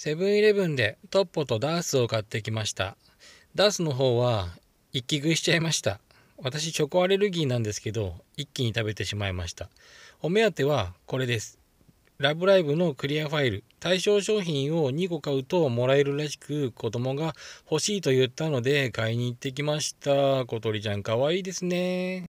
セブンイレブンでトッポとダースを買ってきました。ダースの方は一気食いしちゃいました。私チョコアレルギーなんですけど、一気に食べてしまいました。お目当てはこれです。ラブライブのクリアファイル。対象商品を2個買うともらえるらしく、子供が欲しいと言ったので買いに行ってきました。小鳥ちゃんかわいいですね。